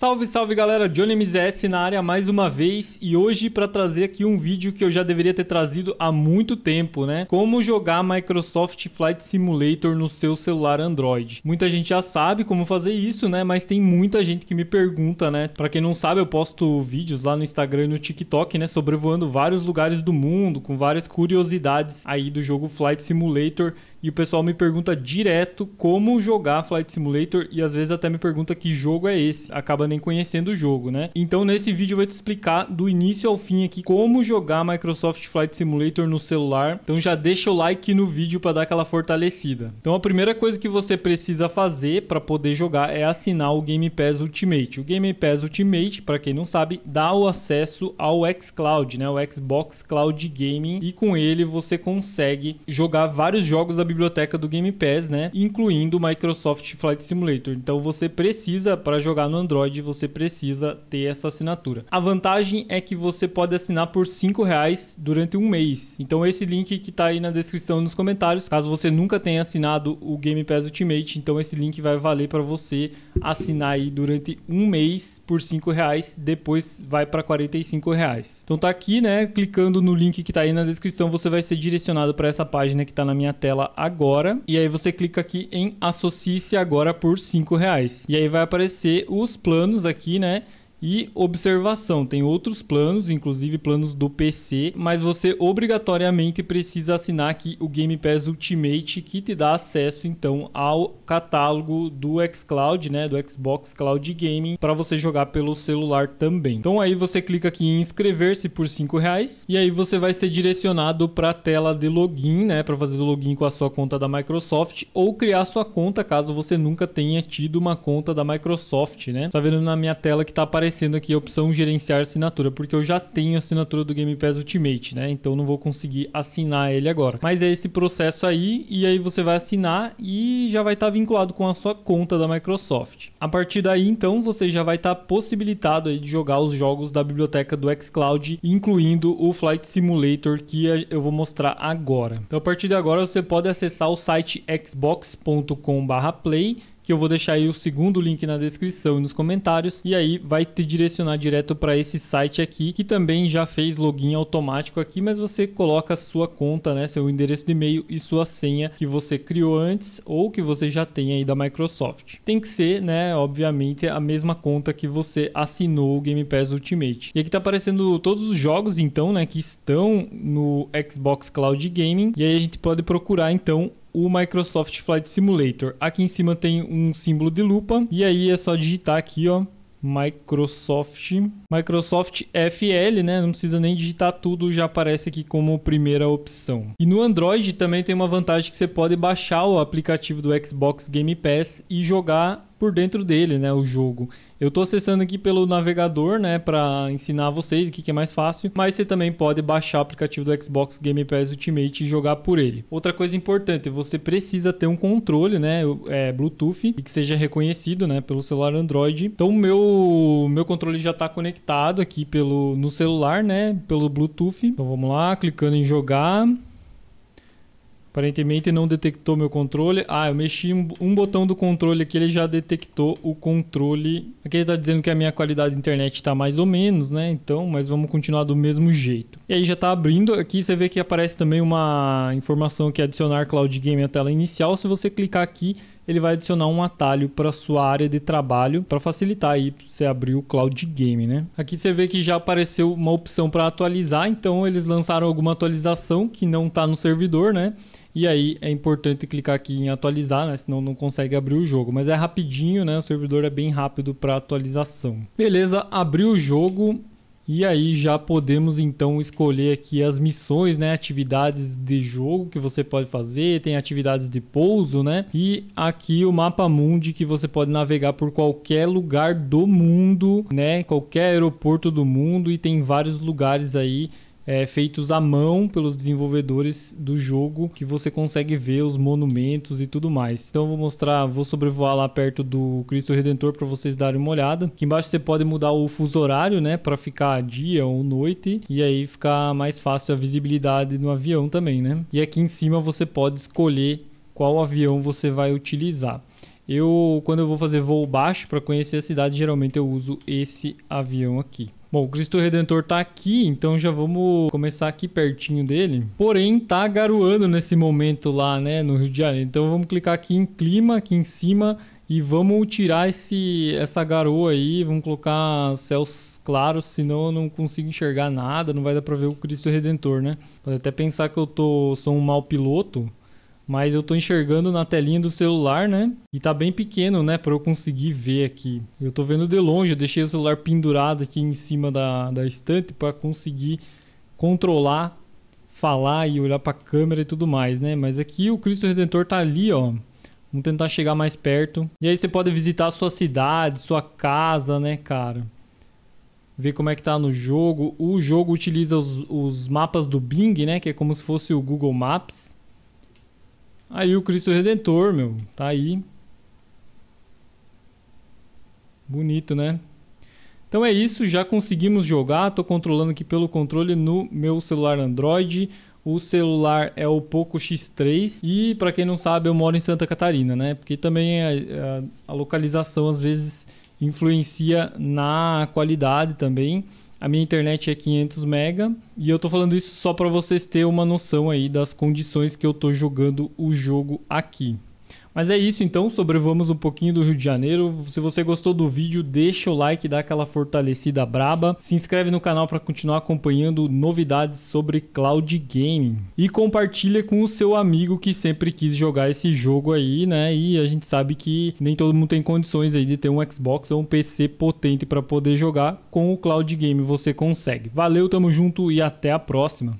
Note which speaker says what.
Speaker 1: Salve, salve galera, Johnny MZS na área mais uma vez e hoje para trazer aqui um vídeo que eu já deveria ter trazido há muito tempo, né? Como jogar Microsoft Flight Simulator no seu celular Android. Muita gente já sabe como fazer isso, né? Mas tem muita gente que me pergunta, né? Para quem não sabe, eu posto vídeos lá no Instagram e no TikTok, né, sobrevoando vários lugares do mundo com várias curiosidades aí do jogo Flight Simulator e o pessoal me pergunta direto como jogar Flight Simulator e às vezes até me pergunta que jogo é esse. Acaba nem conhecendo o jogo, né? Então nesse vídeo eu vou te explicar do início ao fim aqui como jogar Microsoft Flight Simulator no celular. Então já deixa o like no vídeo para dar aquela fortalecida. Então a primeira coisa que você precisa fazer para poder jogar é assinar o Game Pass Ultimate. O Game Pass Ultimate, para quem não sabe, dá o acesso ao xCloud, né? O Xbox Cloud Gaming e com ele você consegue jogar vários jogos da biblioteca do Game Pass, né? Incluindo o Microsoft Flight Simulator. Então você precisa, para jogar no Android, você precisa ter essa assinatura. A vantagem é que você pode assinar por 5 reais durante um mês. Então esse link que tá aí na descrição e nos comentários, caso você nunca tenha assinado o Game Pass Ultimate, então esse link vai valer para você assinar aí durante um mês por 5 reais, depois vai para 45 reais. Então tá aqui, né? Clicando no link que tá aí na descrição, você vai ser direcionado para essa página que tá na minha tela agora. E aí você clica aqui em associe-se agora por 5 reais. E aí vai aparecer os planos aqui, né? E observação, tem outros planos, inclusive planos do PC, mas você obrigatoriamente precisa assinar aqui o Game Pass Ultimate, que te dá acesso então ao catálogo do xCloud, né, do Xbox Cloud Gaming, para você jogar pelo celular também. Então aí você clica aqui em inscrever-se por cinco reais e aí você vai ser direcionado para a tela de login, né, para fazer o login com a sua conta da Microsoft ou criar sua conta caso você nunca tenha tido uma conta da Microsoft, né? Tá vendo na minha tela que tá aparecendo aparecendo aqui a opção gerenciar assinatura, porque eu já tenho assinatura do Game Pass Ultimate, né? Então não vou conseguir assinar ele agora. Mas é esse processo aí, e aí você vai assinar e já vai estar tá vinculado com a sua conta da Microsoft. A partir daí, então, você já vai estar tá possibilitado aí de jogar os jogos da biblioteca do xCloud, incluindo o Flight Simulator que eu vou mostrar agora. Então, a partir de agora, você pode acessar o site xbox.com/play que eu vou deixar aí o segundo link na descrição e nos comentários e aí vai te direcionar direto para esse site aqui que também já fez login automático aqui, mas você coloca sua conta, né, seu endereço de e-mail e sua senha que você criou antes ou que você já tem aí da Microsoft. Tem que ser, né, obviamente a mesma conta que você assinou o Game Pass Ultimate. E aqui tá aparecendo todos os jogos então, né, que estão no Xbox Cloud Gaming e aí a gente pode procurar então o Microsoft Flight Simulator. Aqui em cima tem um símbolo de lupa e aí é só digitar aqui, ó, Microsoft, Microsoft FL, né? Não precisa nem digitar tudo, já aparece aqui como primeira opção. E no Android também tem uma vantagem que você pode baixar o aplicativo do Xbox Game Pass e jogar por dentro dele, né, o jogo. Eu estou acessando aqui pelo navegador, né, para ensinar vocês o que é mais fácil, mas você também pode baixar o aplicativo do Xbox Game Pass Ultimate e jogar por ele. Outra coisa importante, você precisa ter um controle, né, é, Bluetooth e que seja reconhecido, né, pelo celular Android. Então, meu meu controle já está conectado aqui pelo no celular, né, pelo Bluetooth. Então, vamos lá, clicando em jogar. Aparentemente não detectou meu controle. Ah, eu mexi um botão do controle aqui, ele já detectou o controle. Aqui ele está dizendo que a minha qualidade de internet está mais ou menos, né? Então, mas vamos continuar do mesmo jeito. E aí já está abrindo. Aqui você vê que aparece também uma informação que é adicionar Cloud Game à tela inicial. Se você clicar aqui, ele vai adicionar um atalho para sua área de trabalho para facilitar aí você abrir o Cloud Game, né? Aqui você vê que já apareceu uma opção para atualizar, então eles lançaram alguma atualização que não está no servidor, né? E aí é importante clicar aqui em atualizar, né? Senão não consegue abrir o jogo. Mas é rapidinho, né? O servidor é bem rápido para atualização. Beleza, abriu o jogo. E aí já podemos então escolher aqui as missões, né, atividades de jogo que você pode fazer, tem atividades de pouso, né? E aqui o mapa mundi que você pode navegar por qualquer lugar do mundo, né? Qualquer aeroporto do mundo e tem vários lugares aí é, feitos à mão pelos desenvolvedores do jogo, que você consegue ver os monumentos e tudo mais. Então eu vou mostrar, vou sobrevoar lá perto do Cristo Redentor para vocês darem uma olhada. Aqui embaixo você pode mudar o fuso horário, né, para ficar dia ou noite e aí ficar mais fácil a visibilidade no avião também, né? E aqui em cima você pode escolher qual avião você vai utilizar. Eu, quando eu vou fazer voo baixo para conhecer a cidade, geralmente eu uso esse avião aqui. Bom, o Cristo Redentor tá aqui, então já vamos começar aqui pertinho dele. Porém, tá garoando nesse momento lá, né, no Rio de Janeiro. Então vamos clicar aqui em clima, aqui em cima, e vamos tirar esse, essa garoa aí, vamos colocar céus claros, senão eu não consigo enxergar nada, não vai dar para ver o Cristo Redentor, né? Pode até pensar que eu tô, sou um mau piloto, mas eu tô enxergando na telinha do celular, né? E tá bem pequeno, né, para eu conseguir ver aqui. Eu tô vendo de longe, eu deixei o celular pendurado aqui em cima da, da estante para conseguir controlar, falar e olhar para a câmera e tudo mais, né? Mas aqui o Cristo Redentor tá ali, ó. Vamos tentar chegar mais perto. E aí você pode visitar a sua cidade, sua casa, né, cara? ver como é que tá no jogo. O jogo utiliza os, os, mapas do Bing, né? Que é como se fosse o Google Maps. Aí o Cristo Redentor, meu, tá aí. Bonito, né? Então é isso, já conseguimos jogar. Estou controlando aqui pelo controle no meu celular Android. O celular é o Poco X3 e para quem não sabe, eu moro em Santa Catarina, né? Porque também a, a, a localização às vezes influencia na qualidade também. A minha internet é 500 mega e eu tô falando isso só para vocês terem uma noção aí das condições que eu tô jogando o jogo aqui. Mas é isso então, sobrevamos um pouquinho do Rio de Janeiro. Se você gostou do vídeo, deixa o like, dá aquela fortalecida braba. Se inscreve no canal para continuar acompanhando novidades sobre cloud gaming e compartilha com o seu amigo que sempre quis jogar esse jogo aí, né? E a gente sabe que nem todo mundo tem condições aí de ter um Xbox ou um PC potente para poder jogar. Com o cloud game você consegue. Valeu, tamo junto e até a próxima.